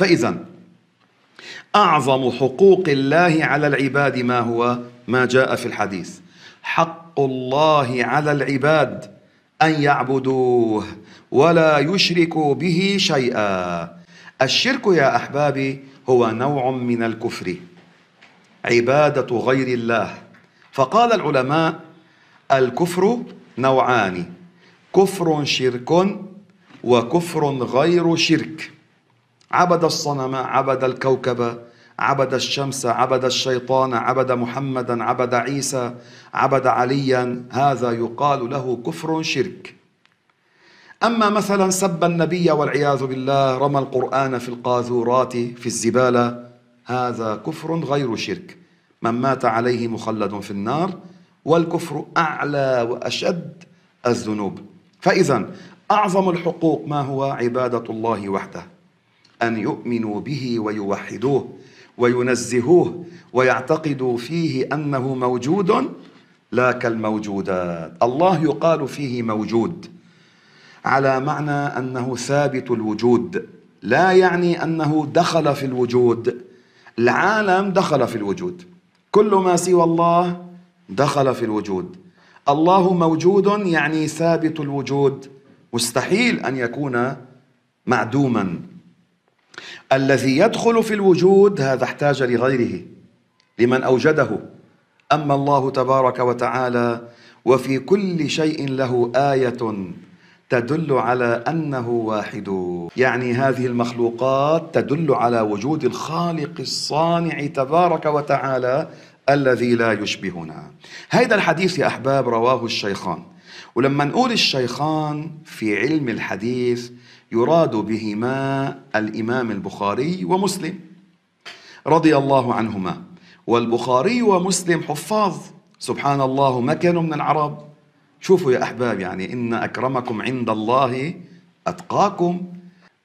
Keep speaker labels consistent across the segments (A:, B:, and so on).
A: فإذا أعظم حقوق الله على العباد ما هو ما جاء في الحديث حق الله على العباد أن يعبدوه ولا يشركوا به شيئا الشرك يا أحبابي هو نوع من الكفر عبادة غير الله فقال العلماء الكفر نوعان كفر شرك وكفر غير شرك عبد الصنم عبد الكوكب عبد الشمس عبد الشيطان عبد محمدا عبد عيسى عبد عليا هذا يقال له كفر شرك أما مثلا سب النبي والعياذ بالله رمى القرآن في القاذورات في الزبالة هذا كفر غير شرك من مات عليه مخلد في النار والكفر أعلى وأشد الذنوب فإذا أعظم الحقوق ما هو عبادة الله وحده أن يؤمنوا به ويوحدوه وينزهوه ويعتقدوا فيه أنه موجود لا كالموجودات الله يقال فيه موجود على معنى أنه ثابت الوجود لا يعني أنه دخل في الوجود العالم دخل في الوجود كل ما سوى الله دخل في الوجود الله موجود يعني ثابت الوجود مستحيل أن يكون معدوما الذي يدخل في الوجود هذا احتاج لغيره لمن اوجده اما الله تبارك وتعالى وفي كل شيء له ايه تدل على انه واحد يعني هذه المخلوقات تدل على وجود الخالق الصانع تبارك وتعالى الذي لا يشبهنا هذا الحديث يا احباب رواه الشيخان ولما نقول الشيخان في علم الحديث يراد بهما الإمام البخاري ومسلم رضي الله عنهما والبخاري ومسلم حفاظ سبحان الله ما كانوا من العرب شوفوا يا أحباب يعني إن أكرمكم عند الله أتقاكم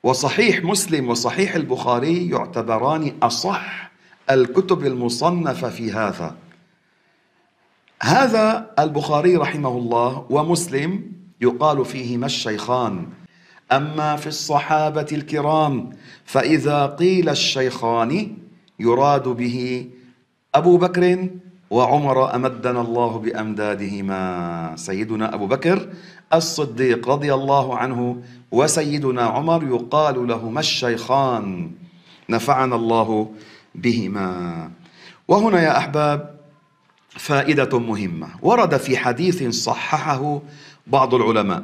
A: وصحيح مسلم وصحيح البخاري يعتبران أصح الكتب المصنفة في هذا هذا البخاري رحمه الله ومسلم يقال فيهما الشيخان اما في الصحابه الكرام فاذا قيل الشيخان يراد به ابو بكر وعمر امدنا الله بامدادهما سيدنا ابو بكر الصديق رضي الله عنه وسيدنا عمر يقال لهما الشيخان نفعنا الله بهما وهنا يا احباب فائده مهمه ورد في حديث صححه بعض العلماء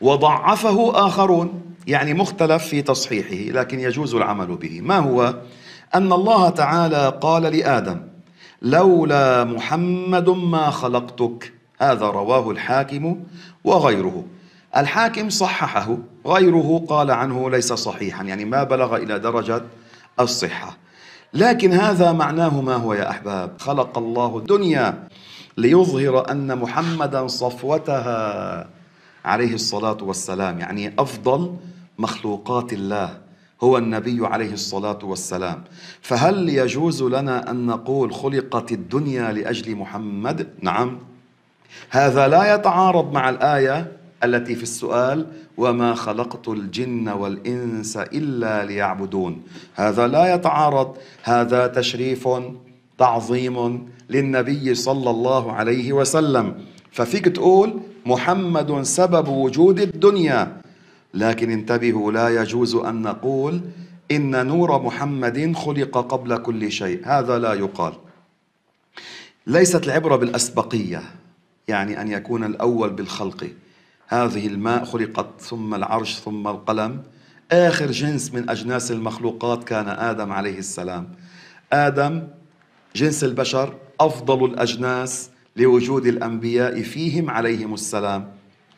A: وضعفه آخرون يعني مختلف في تصحيحه لكن يجوز العمل به ما هو أن الله تعالى قال لآدم لولا محمد ما خلقتك هذا رواه الحاكم وغيره الحاكم صححه غيره قال عنه ليس صحيحا يعني ما بلغ إلى درجة الصحة لكن هذا معناه ما هو يا أحباب خلق الله الدنيا ليظهر أن محمدا صفوتها عليه الصلاة والسلام يعني أفضل مخلوقات الله هو النبي عليه الصلاة والسلام فهل يجوز لنا أن نقول خلقت الدنيا لأجل محمد؟ نعم هذا لا يتعارض مع الآية التي في السؤال وما خلقت الجن والإنس إلا ليعبدون هذا لا يتعارض هذا تشريف تعظيم للنبي صلى الله عليه وسلم ففيك تقول محمد سبب وجود الدنيا لكن انتبهوا لا يجوز ان نقول ان نور محمد خلق قبل كل شيء هذا لا يقال ليست العبره بالاسبقيه يعني ان يكون الاول بالخلق هذه الماء خلقت ثم العرش ثم القلم اخر جنس من اجناس المخلوقات كان ادم عليه السلام ادم جنس البشر افضل الاجناس لوجود الأنبياء فيهم عليهم السلام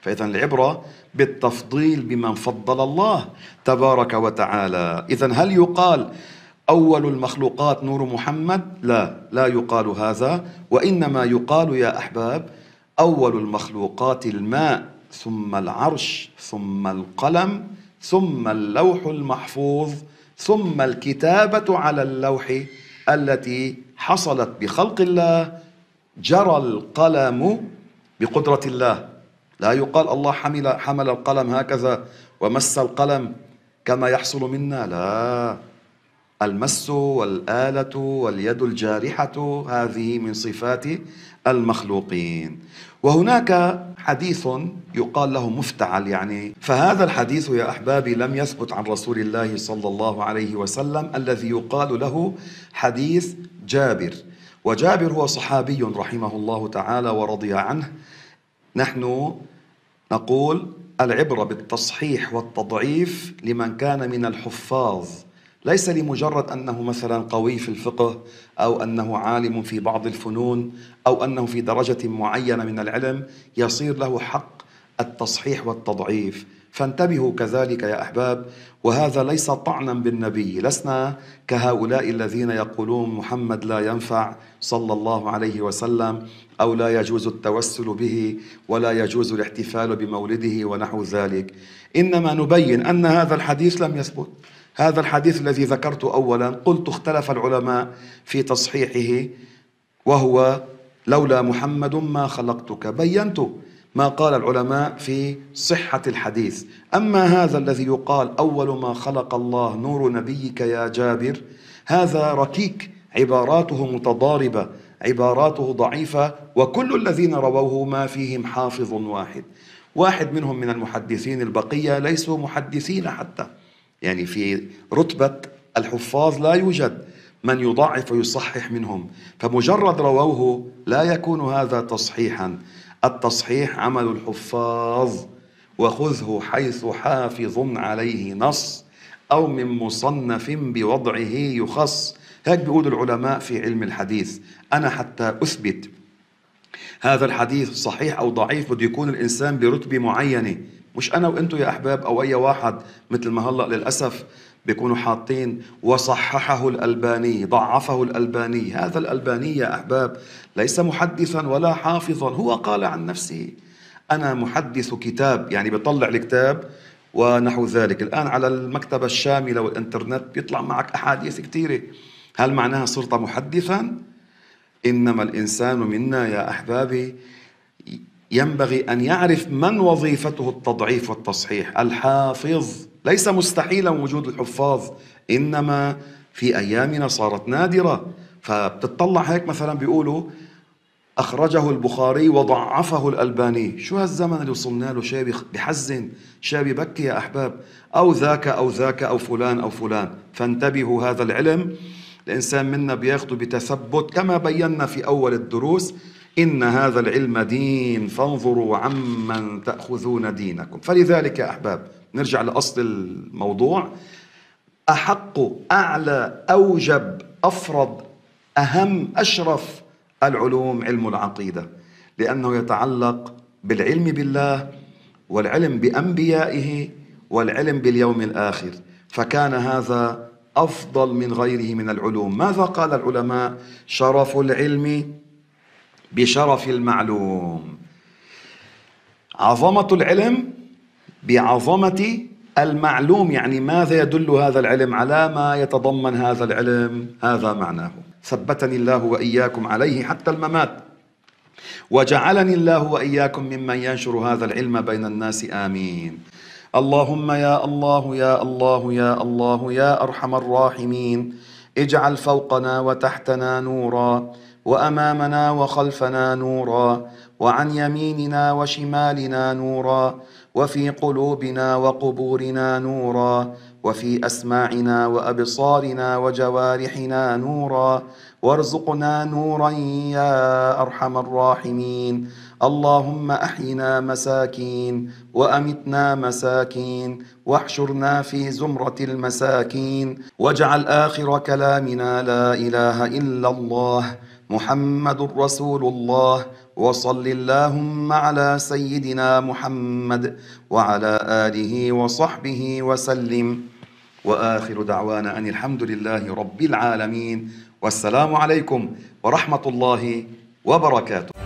A: فإذا العبرة بالتفضيل بمن فضل الله تبارك وتعالى إذا هل يقال أول المخلوقات نور محمد لا لا يقال هذا وإنما يقال يا أحباب أول المخلوقات الماء ثم العرش ثم القلم ثم اللوح المحفوظ ثم الكتابة على اللوح التي حصلت بخلق الله جرى القلم بقدرة الله لا يقال الله حمل حمل القلم هكذا ومس القلم كما يحصل منا لا المس والآلة واليد الجارحة هذه من صفات المخلوقين وهناك حديث يقال له مفتعل يعني فهذا الحديث يا أحبابي لم يثبت عن رسول الله صلى الله عليه وسلم الذي يقال له حديث جابر وجابر هو صحابي رحمه الله تعالى ورضي عنه نحن نقول العبرة بالتصحيح والتضعيف لمن كان من الحفاظ ليس لمجرد أنه مثلا قوي في الفقه أو أنه عالم في بعض الفنون أو أنه في درجة معينة من العلم يصير له حق التصحيح والتضعيف فانتبهوا كذلك يا احباب وهذا ليس طعنا بالنبي لسنا كهؤلاء الذين يقولون محمد لا ينفع صلى الله عليه وسلم او لا يجوز التوسل به ولا يجوز الاحتفال بمولده ونحو ذلك انما نبين ان هذا الحديث لم يثبت هذا الحديث الذي ذكرته اولا قلت اختلف العلماء في تصحيحه وهو لولا محمد ما خلقتك بينته ما قال العلماء في صحة الحديث أما هذا الذي يقال أول ما خلق الله نور نبيك يا جابر هذا ركيك عباراته متضاربة عباراته ضعيفة وكل الذين رووه ما فيهم حافظ واحد واحد منهم من المحدثين البقية ليسوا محدثين حتى يعني في رتبة الحفاظ لا يوجد من يضعف ويصحح منهم فمجرد رووه لا يكون هذا تصحيحا التصحيح عمل الحفاظ وخذه حيث حافظ عليه نص أو من مصنف بوضعه يخص هيك بيقول العلماء في علم الحديث أنا حتى أثبت هذا الحديث صحيح أو ضعيف بده يكون الإنسان برتبة معينة مش أنا وأنتو يا أحباب أو أي واحد مثل ما هلأ للأسف بيكونوا حاطين وصححه الألباني ضعفه الألباني هذا الألباني يا أحباب ليس محدثا ولا حافظا هو قال عن نفسه أنا محدث كتاب يعني بيطلع الكتاب ونحو ذلك الآن على المكتبة الشاملة والإنترنت بيطلع معك أحاديث كثيرة هل معناها صرت محدثا؟ إنما الإنسان منا يا أحبابي ينبغي أن يعرف من وظيفته التضعيف والتصحيح الحافظ ليس مستحيلا وجود الحفاظ انما في ايامنا صارت نادره فبتطلع هيك مثلا بيقولوا اخرجه البخاري وضعفه الالباني شو هالزمن اللي وصلنا له شاب بحزن شاب بكي يا احباب او ذاك او ذاك او فلان او فلان فانتبهوا هذا العلم الانسان منا بياخده بتثبت كما بينا في اول الدروس ان هذا العلم دين فانظروا عمن تاخذون دينكم فلذلك يا احباب نرجع لاصل الموضوع احق اعلى اوجب افرض اهم اشرف العلوم علم العقيده لانه يتعلق بالعلم بالله والعلم بانبيائه والعلم باليوم الاخر فكان هذا افضل من غيره من العلوم ماذا قال العلماء شرف العلم بشرف المعلوم عظمه العلم بعظمه المعلوم يعني ماذا يدل هذا العلم على ما يتضمن هذا العلم هذا معناه ثبتني الله واياكم عليه حتى الممات وجعلني الله واياكم ممن ينشر هذا العلم بين الناس امين اللهم يا الله يا الله يا الله يا ارحم الراحمين اجعل فوقنا وتحتنا نورا وامامنا وخلفنا نورا وعن يميننا وشمالنا نورا وفي قلوبنا وقبورنا نورا وفي أسماعنا وأبصارنا وجوارحنا نورا وارزقنا نورا يا أرحم الراحمين اللهم أحينا مساكين وأمتنا مساكين واحشرنا في زمرة المساكين واجعل آخر كلامنا لا إله إلا الله محمد رسول الله وصل اللهم على سيدنا محمد وعلى آله وصحبه وسلم وآخر دعوانا أن الحمد لله رب العالمين والسلام عليكم ورحمة الله وبركاته